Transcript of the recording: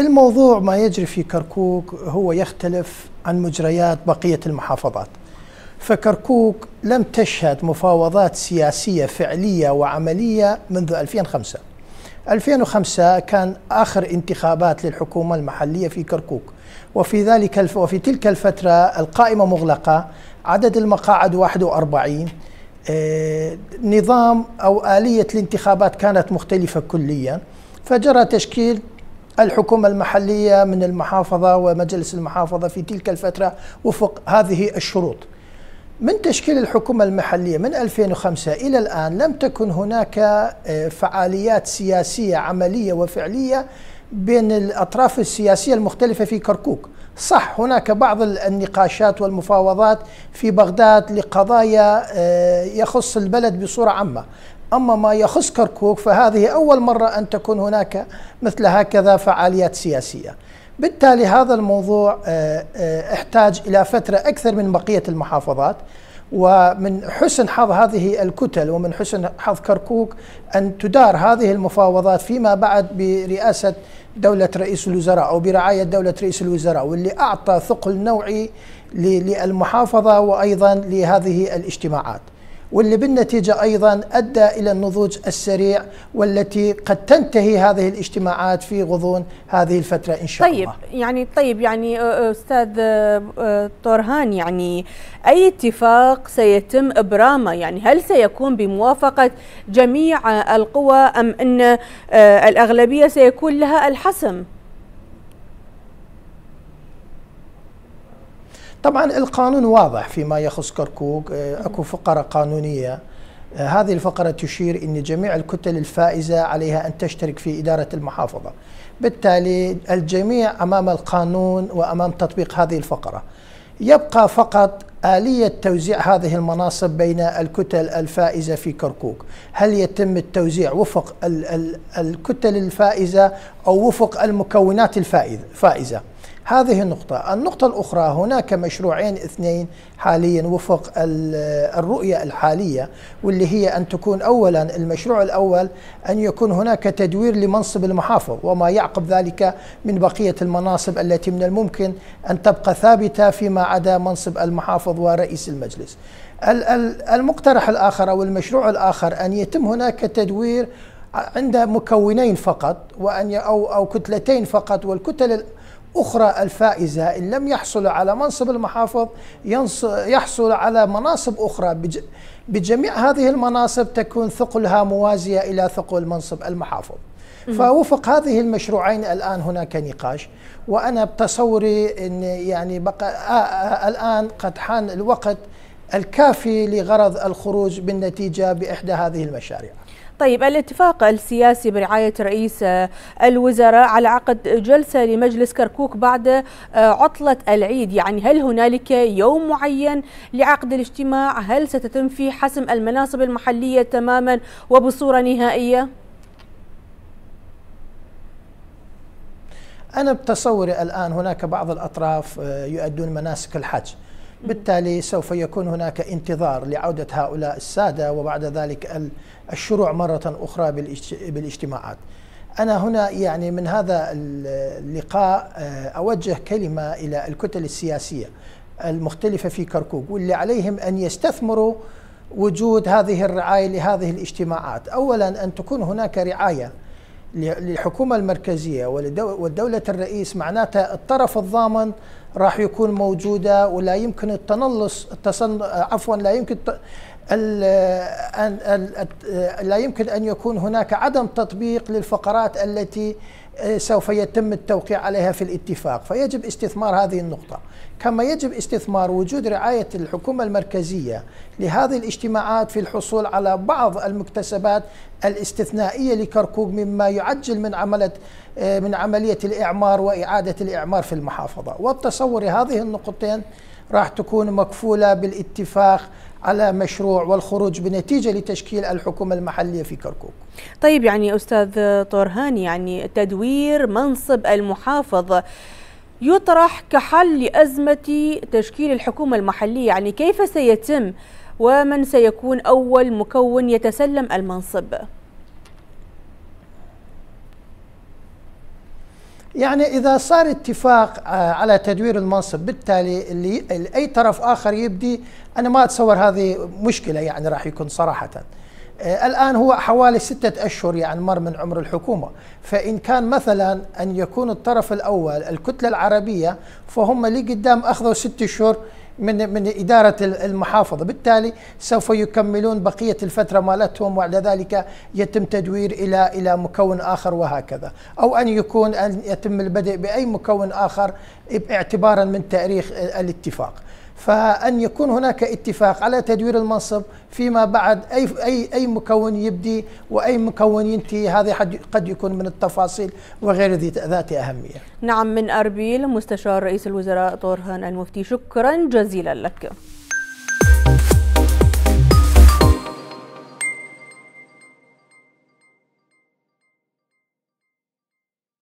الموضوع ما يجري في كركوك هو يختلف عن مجريات بقية المحافظات فكركوك لم تشهد مفاوضات سياسية فعلية وعملية منذ 2005 2005 كان آخر انتخابات للحكومة المحلية في كركوك وفي ذلك الف... وفي تلك الفترة القائمة مغلقة عدد المقاعد 41 آه، نظام أو آلية الانتخابات كانت مختلفة كليا فجرى تشكيل الحكومة المحلية من المحافظة ومجلس المحافظة في تلك الفترة وفق هذه الشروط من تشكيل الحكومة المحلية من 2005 إلى الآن لم تكن هناك آه، فعاليات سياسية عملية وفعلية بين الأطراف السياسية المختلفة في كركوك صح هناك بعض النقاشات والمفاوضات في بغداد لقضايا آه، يخص البلد بصورة عامة أما ما يخص كركوك فهذه أول مرة أن تكون هناك مثل هكذا فعاليات سياسية بالتالي هذا الموضوع آه، آه، احتاج إلى فترة أكثر من بقية المحافظات ومن حسن حظ هذه الكتل ومن حسن حظ كركوك أن تدار هذه المفاوضات فيما بعد برئاسة دولة رئيس الوزراء أو برعاية دولة رئيس الوزراء واللي أعطى ثقل نوعي للمحافظة وأيضا لهذه الاجتماعات واللي بالنتيجة أيضا أدى إلى النضوج السريع والتي قد تنتهي هذه الاجتماعات في غضون هذه الفترة إن شاء طيب الله يعني طيب يعني أستاذ طرهان يعني أي اتفاق سيتم إبرامه يعني هل سيكون بموافقة جميع القوى أم أن الأغلبية سيكون لها الحسم؟ طبعا القانون واضح فيما يخص كركوك آه، اكو فقره قانونيه آه، هذه الفقرة تشير أن جميع الكتل الفائزة عليها أن تشترك في إدارة المحافظة بالتالي الجميع أمام القانون وأمام تطبيق هذه الفقرة يبقى فقط آلية توزيع هذه المناصب بين الكتل الفائزة في كركوك هل يتم التوزيع وفق الـ الـ الكتل الفائزة أو وفق المكونات الفائزة هذه النقطة النقطة الأخرى هناك مشروعين اثنين حاليا وفق الرؤية الحالية واللي هي أن تكون أولا المشروع الأول أن يكون هناك تدوير لمنصب المحافظ وما يعقب ذلك من بقية المناصب التي من الممكن أن تبقى ثابتة فيما عدا منصب المحافظ ورئيس المجلس المقترح الآخر أو المشروع الآخر أن يتم هناك تدوير عند مكونين فقط وأن أو أو كتلتين فقط والكتل أخرى الفائزة إن لم يحصل على منصب المحافظ يحصل على مناصب أخرى بجميع هذه المناصب تكون ثقلها موازية إلى ثقل منصب المحافظ فوفق هذه المشروعين الان هناك نقاش وانا بتصوري ان يعني بقى الان قد حان الوقت الكافي لغرض الخروج بالنتيجه باحدى هذه المشاريع. طيب الاتفاق السياسي برعاية رئيس آه، الوزراء على عقد جلسة لمجلس كركوك بعد آه، عطلة العيد يعني هل هنالك يوم معين لعقد الاجتماع هل ستتم فيه حسم المناصب المحلية تماما وبصورة نهائية؟ أنا بتصوري الآن هناك بعض الأطراف آه، يؤدون مناسك الحج بالتالي سوف يكون هناك انتظار لعودة هؤلاء السادة وبعد ذلك الشروع مرة أخرى بالاجتماعات أنا هنا يعني من هذا اللقاء آه، أوجه كلمة إلى الكتل السياسية المختلفة في كركوك واللي عليهم أن يستثمروا وجود هذه الرعاية لهذه الاجتماعات أولا أن تكون هناك رعاية للحكومة المركزية والدولة الرئيس معناتها الطرف الضامن راح يكون موجودة ولا يمكن التنلص التصن... عفوا لا يمكن الت... ال... ال... ال... لا يمكن أن يكون هناك عدم تطبيق للفقرات التي إيه، سوف يتم التوقيع عليها في الاتفاق فيجب استثمار هذه النقطة كما يجب استثمار وجود رعاية الحكومة المركزية لهذه الاجتماعات في الحصول على بعض المكتسبات الاستثنائية لكركوك مما يعجل من عملة إيه، من عملية الإعمار وإعادة الإعمار في المحافظة وبتصور هذه النقطتين راح تكون مكفولة بالاتفاق على مشروع والخروج بنتيجة لتشكيل الحكومة المحلية في كركوك طيب يعني أستاذ طرهان يعني تدوير منصب المحافظ يطرح كحل لأزمة تشكيل الحكومة المحلية يعني كيف سيتم ومن سيكون أول مكون يتسلم المنصب؟ يعني اذا صار اتفاق آه، على تدوير المنصب بالتالي اللي اي طرف اخر يبدي انا ما اتصور هذه مشكله يعني راح يكون صراحه آه، الان هو حوالي سته اشهر يعني مر من عمر الحكومه فان كان مثلا ان يكون الطرف الاول الكتله العربيه فهم اللي قدام اخذوا ست اشهر من من اداره المحافظه، بالتالي سوف يكملون بقيه الفتره مالتهم وبعد ذلك يتم تدوير الى الى مكون اخر وهكذا، او ان يكون ان يتم البدء باي مكون اخر اعتبارا من تاريخ الاتفاق. فأن يكون هناك اتفاق على تدوير المنصب فيما بعد أي أي أي مكون يبدي وأي مكون ينتهي هذا قد يكون من التفاصيل وغير ذات أهمية نعم من أربيل مستشار رئيس الوزراء طورهان المفتي شكرا جزيلا لك